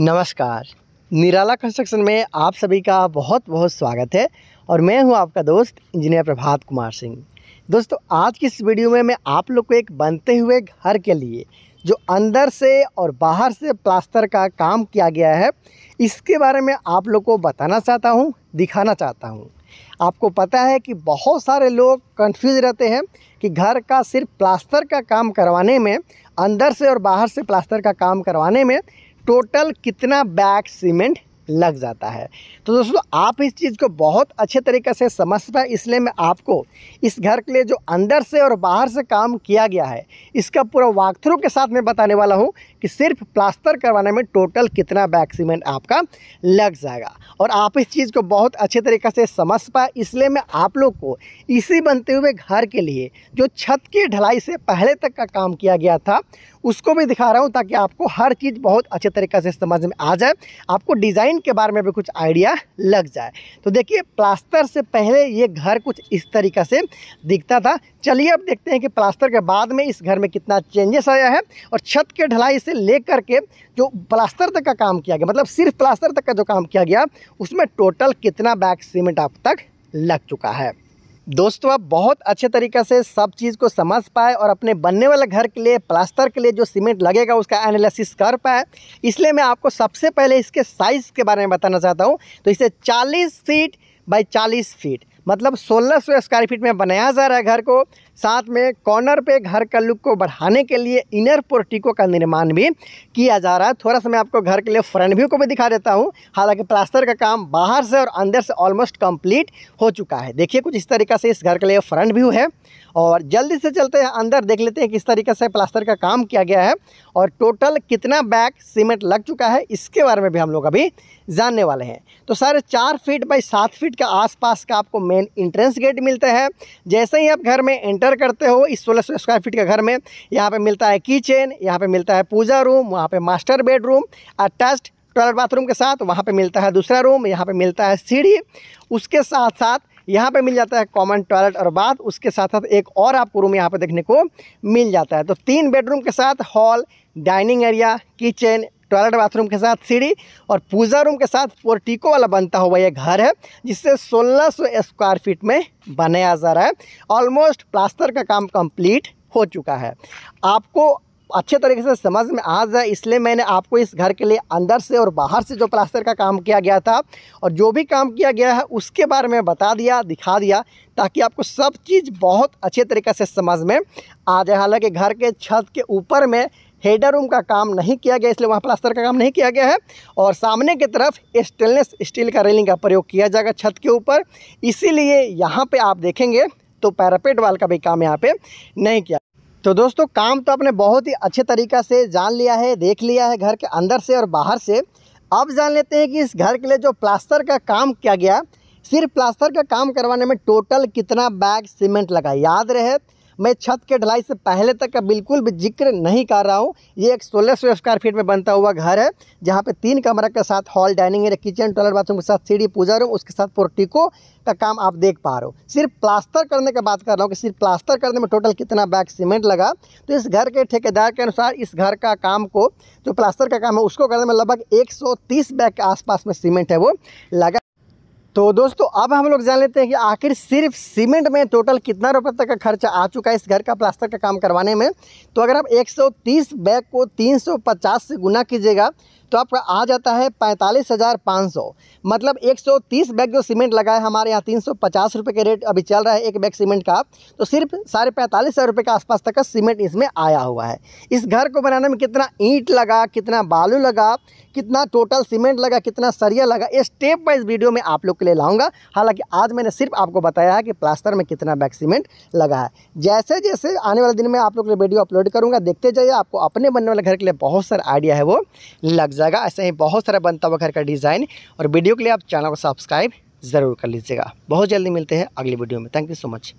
नमस्कार निराला कंस्ट्रक्शन में आप सभी का बहुत बहुत स्वागत है और मैं हूं आपका दोस्त इंजीनियर प्रभात कुमार सिंह दोस्तों आज की इस वीडियो में मैं आप लोग को एक बनते हुए घर के लिए जो अंदर से और बाहर से प्लास्टर का काम किया गया है इसके बारे में आप लोग को बताना चाहता हूँ दिखाना चाहता हूँ आपको पता है कि बहुत सारे लोग कंफ्यूज रहते हैं कि घर का सिर्फ प्लास्टर का काम करवाने में अंदर से और बाहर से प्लास्टर का काम करवाने में टोटल कितना बैग सीमेंट लग जाता है तो दोस्तों आप इस चीज़ को बहुत अच्छे तरीके से समझ पाए इसलिए मैं आपको इस घर के लिए जो अंदर से और बाहर से काम किया गया है इसका पूरा वाकथ्रू के साथ मैं बताने वाला हूँ कि सिर्फ प्लास्टर करवाने में टोटल कितना बैग सीमेंट आपका लग जाएगा और आप इस चीज़ को बहुत अच्छे तरीके से समझ पाए इसलिए मैं आप लोग को इसी बनते हुए घर के लिए जो छत की ढलाई से पहले तक का काम किया गया था उसको भी दिखा रहा हूँ ताकि आपको हर चीज़ बहुत अच्छे तरीके से समझ में आ जाए आपको डिज़ाइन के बारे में भी कुछ आइडिया लग जाए तो देखिए प्लास्टर से पहले ये घर कुछ इस तरीके से दिखता था चलिए अब देखते हैं कि प्लास्टर के बाद में इस घर में कितना चेंजेस आया है और छत के ढलाई से लेकर के जो प्लास्टर तक का काम किया गया मतलब सिर्फ प्लास्टर तक का जो काम किया गया उसमें टोटल कितना बैग सीमेंट आप तक लग चुका है दोस्तों आप बहुत अच्छे तरीके से सब चीज़ को समझ पाए और अपने बनने वाले घर के लिए प्लास्टर के लिए जो सीमेंट लगेगा उसका एनालिसिस कर पाए इसलिए मैं आपको सबसे पहले इसके साइज़ के बारे में बताना चाहता हूँ तो इसे 40 फीट बाई 40 फीट मतलब 1600 स्क्वायर फीट में बनाया जा रहा है घर को साथ में कॉर्नर पे घर का लुक को बढ़ाने के लिए इनर पोर्टिको का निर्माण भी किया जा रहा है थोड़ा सा मैं आपको घर के लिए फ्रंट व्यू को भी दिखा देता हूँ हालांकि प्लास्टर का काम बाहर से और अंदर से ऑलमोस्ट कंप्लीट हो चुका है देखिए कुछ इस तरीका से इस घर के लिए फ्रंट व्यू है और जल्दी से चलते हैं अंदर देख लेते हैं किस तरीके से प्लास्टर का काम किया गया है और टोटल कितना बैग सीमेंट लग चुका है इसके बारे में भी हम लोग अभी जानने वाले हैं तो सर चार फीट बाई सात फीट के आसपास का आपको मेन इंट्रेंस गेट मिलता है जैसे ही आप घर में एंटर करते हो इस सोलह सौ स्क्वायर फीट के घर में यहाँ पर मिलता है किचन यहाँ पर मिलता है पूजा रूम वहाँ पर master bedroom attached toilet bathroom के साथ वहाँ पे मिलता है दूसरा रूम यहाँ पे मिलता है सीढ़ी उसके साथ साथ यहाँ पे मिल जाता है कॉमन टॉयलेट और बाथ उसके साथ साथ एक और आपको रूम यहाँ पे देखने को मिल जाता है तो तीन बेडरूम के साथ hall dining area kitchen toilet bathroom के साथ सीढ़ी और पूजा रूम के साथ पोर्टिको वाला बनता हुआ यह घर है जिससे 1600 स्क्वायर फीट में बनाया जा रहा है ऑलमोस्ट प्लास्टर का काम कंप्लीट हो चुका है आपको अच्छे तरीके से समझ में आ जाए इसलिए मैंने आपको इस घर के लिए अंदर से और बाहर से जो प्लास्टर का काम किया गया था और जो भी काम किया गया है उसके बारे में बता दिया दिखा दिया ताकि आपको सब चीज़ बहुत अच्छे तरीके से समझ में आ जाए हालांकि घर के छत के ऊपर में हेडर रूम का काम नहीं किया गया इसलिए वहाँ प्लास्टर का काम नहीं किया गया है और सामने की तरफ स्टेनलेस स्टील का रेलिंग का प्रयोग किया जाएगा छत के ऊपर इसीलिए यहाँ पे आप देखेंगे तो पैरापेट वाल का भी काम यहाँ पे नहीं किया तो दोस्तों काम तो आपने बहुत ही अच्छे तरीक़ा से जान लिया है देख लिया है घर के अंदर से और बाहर से अब जान लेते हैं कि इस घर के लिए जो प्लास्टर का काम किया गया सिर्फ प्लास्टर का काम करवाने में टोटल कितना बैग सीमेंट लगा याद रहे मैं छत के ढलाई से पहले तक का बिल्कुल भी जिक्र नहीं कर रहा हूँ ये एक सोलह सौ स्क्वायर फीट में बनता हुआ घर है जहाँ पे तीन कमरा के साथ hall dining area kitchen toilet bathroom के साथ सीढ़ी पूजा रूम उसके साथ पोर्टिको का काम आप देख पा रहे हो सिर्फ प्लास्टर करने की बात कर रहा हूँ कि सिर्फ प्लास्टर करने में टोटल कितना बैग सीमेंट लगा तो इस घर के ठेकेदार के अनुसार इस घर का काम को जो प्लास्टर का काम है उसको करने में लगभग तीस बैग के आसपास में सीमेंट है वो लगा तो दोस्तों अब हम लोग जान लेते हैं कि आखिर सिर्फ सीमेंट में टोटल कितना रुपए तक का खर्चा आ चुका है इस घर का प्लास्टर का काम करवाने में तो अगर आप 130 बैग को 350 से गुना कीजिएगा तो आपका आ जाता है पैंतालीस हज़ार पाँच सौ मतलब एक सौ तीस बैग जो सीमेंट लगा है हमारे यहाँ तीन सौ पचास रुपये के रेट अभी चल रहा है एक बैग सीमेंट का तो सिर्फ साढ़े पैंतालीस हज़ार रुपये के आसपास तक का सीमेंट इसमें आया हुआ है इस घर को बनाने में कितना ईंट लगा कितना बालू लगा कितना टोटल सीमेंट लगा कितना सरिया लगा ये स्टेप वाइज वीडियो में आप लोग के लिए लाऊंगा हालांकि आज मैंने सिर्फ आपको बताया है कि प्लास्टर में कितना बैग सीमेंट लगा है जैसे जैसे आने वाले दिन में आप लोग वीडियो अपलोड करूँगा देखते जाइए आपको अपने बनने वाले घर के लिए बहुत सारा आइडिया है वो लग जाएगा ऐसे ही बहुत सारा बनता हुआ घर का डिज़ाइन और वीडियो के लिए आप चैनल को सब्सक्राइब ज़रूर कर लीजिएगा बहुत जल्दी मिलते हैं अगली वीडियो में थैंक यू सो मच